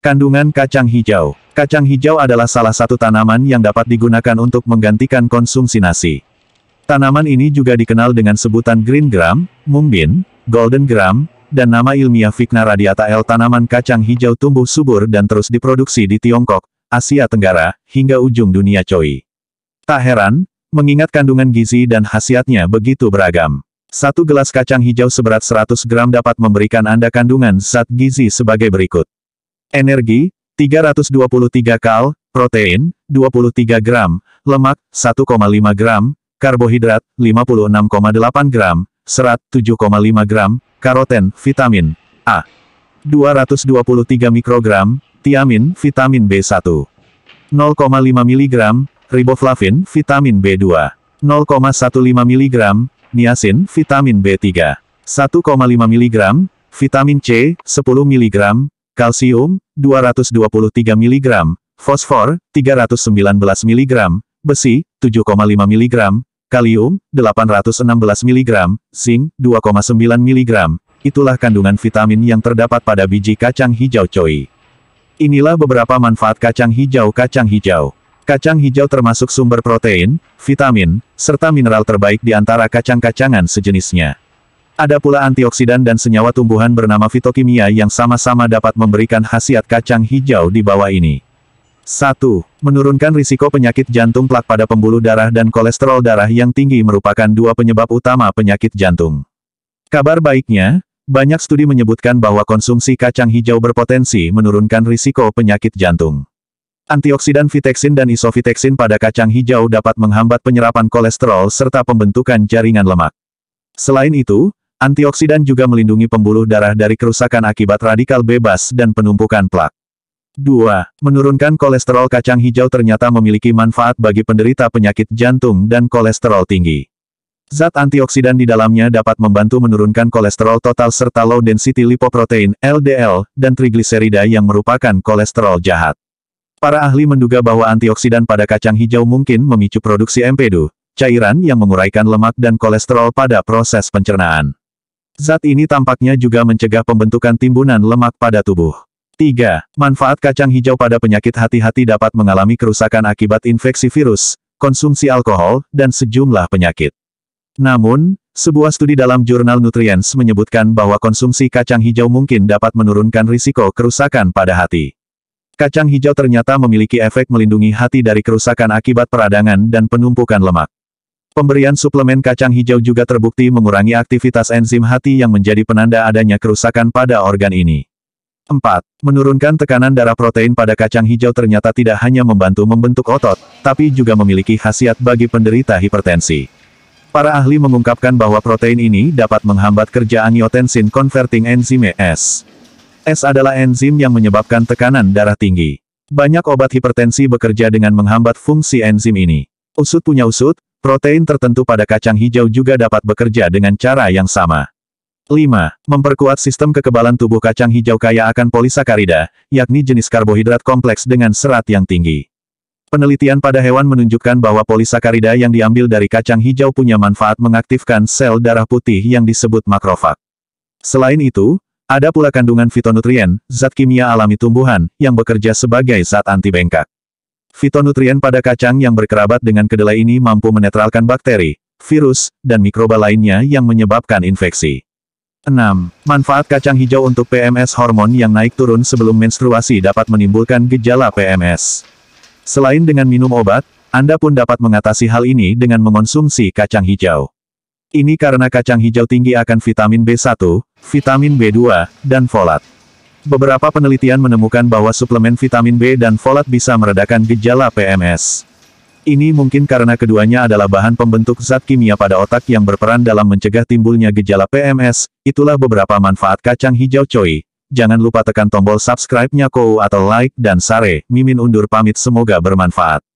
Kandungan kacang hijau. Kacang hijau adalah salah satu tanaman yang dapat digunakan untuk menggantikan konsumsi nasi. Tanaman ini juga dikenal dengan sebutan green gram, mumbin, golden gram, dan nama ilmiah Vigna radiata L. Tanaman kacang hijau tumbuh subur dan terus diproduksi di Tiongkok, Asia Tenggara, hingga ujung dunia Choi. Tak heran, mengingat kandungan gizi dan khasiatnya begitu beragam. Satu gelas kacang hijau seberat 100 gram dapat memberikan Anda kandungan zat gizi sebagai berikut. Energi, 323 kal, protein, 23 gram, lemak, 1,5 gram, karbohidrat, 56,8 gram, serat, 7,5 gram, karoten, vitamin A, 223 mikrogram, tiamin, vitamin B1, 0,5 mg, riboflavin, vitamin B2, 0,15 mg, niacin, vitamin B3, 1,5 mg, vitamin C, 10 mg, kalsium, 223 mg, fosfor, 319 mg, besi, 7,5 mg, kalium, 816 mg, zinc, 2,9 mg. Itulah kandungan vitamin yang terdapat pada biji kacang hijau coy. Inilah beberapa manfaat kacang hijau kacang hijau. Kacang hijau termasuk sumber protein, vitamin, serta mineral terbaik di antara kacang-kacangan sejenisnya. Ada pula antioksidan dan senyawa tumbuhan bernama fitokimia yang sama-sama dapat memberikan khasiat kacang hijau di bawah ini. 1. Menurunkan risiko penyakit jantung plak pada pembuluh darah dan kolesterol darah yang tinggi merupakan dua penyebab utama penyakit jantung. Kabar baiknya, banyak studi menyebutkan bahwa konsumsi kacang hijau berpotensi menurunkan risiko penyakit jantung. Antioksidan fiteksin dan isofiteksin pada kacang hijau dapat menghambat penyerapan kolesterol serta pembentukan jaringan lemak. Selain itu, Antioksidan juga melindungi pembuluh darah dari kerusakan akibat radikal bebas dan penumpukan plak. 2. Menurunkan kolesterol kacang hijau ternyata memiliki manfaat bagi penderita penyakit jantung dan kolesterol tinggi. Zat antioksidan di dalamnya dapat membantu menurunkan kolesterol total serta low density lipoprotein LDL dan trigliserida yang merupakan kolesterol jahat. Para ahli menduga bahwa antioksidan pada kacang hijau mungkin memicu produksi empedu, cairan yang menguraikan lemak dan kolesterol pada proses pencernaan. Zat ini tampaknya juga mencegah pembentukan timbunan lemak pada tubuh. 3. Manfaat kacang hijau pada penyakit hati-hati dapat mengalami kerusakan akibat infeksi virus, konsumsi alkohol, dan sejumlah penyakit. Namun, sebuah studi dalam jurnal Nutrients menyebutkan bahwa konsumsi kacang hijau mungkin dapat menurunkan risiko kerusakan pada hati. Kacang hijau ternyata memiliki efek melindungi hati dari kerusakan akibat peradangan dan penumpukan lemak. Pemberian suplemen kacang hijau juga terbukti mengurangi aktivitas enzim hati yang menjadi penanda adanya kerusakan pada organ ini. 4. Menurunkan tekanan darah protein pada kacang hijau ternyata tidak hanya membantu membentuk otot, tapi juga memiliki khasiat bagi penderita hipertensi. Para ahli mengungkapkan bahwa protein ini dapat menghambat kerja angiotensin converting enzyme S. S adalah enzim yang menyebabkan tekanan darah tinggi. Banyak obat hipertensi bekerja dengan menghambat fungsi enzim ini. Usut punya usut, Protein tertentu pada kacang hijau juga dapat bekerja dengan cara yang sama. 5. Memperkuat sistem kekebalan tubuh kacang hijau kaya akan polisakarida, yakni jenis karbohidrat kompleks dengan serat yang tinggi. Penelitian pada hewan menunjukkan bahwa polisakarida yang diambil dari kacang hijau punya manfaat mengaktifkan sel darah putih yang disebut makrofag. Selain itu, ada pula kandungan fitonutrien, zat kimia alami tumbuhan, yang bekerja sebagai zat anti bengkak. Fitonutrien pada kacang yang berkerabat dengan kedelai ini mampu menetralkan bakteri, virus, dan mikroba lainnya yang menyebabkan infeksi. 6. Manfaat kacang hijau untuk PMS hormon yang naik turun sebelum menstruasi dapat menimbulkan gejala PMS. Selain dengan minum obat, Anda pun dapat mengatasi hal ini dengan mengonsumsi kacang hijau. Ini karena kacang hijau tinggi akan vitamin B1, vitamin B2, dan folat. Beberapa penelitian menemukan bahwa suplemen vitamin B dan folat bisa meredakan gejala PMS. Ini mungkin karena keduanya adalah bahan pembentuk zat kimia pada otak yang berperan dalam mencegah timbulnya gejala PMS, itulah beberapa manfaat kacang hijau coy. Jangan lupa tekan tombol subscribe-nya kou atau like dan share. mimin undur pamit semoga bermanfaat.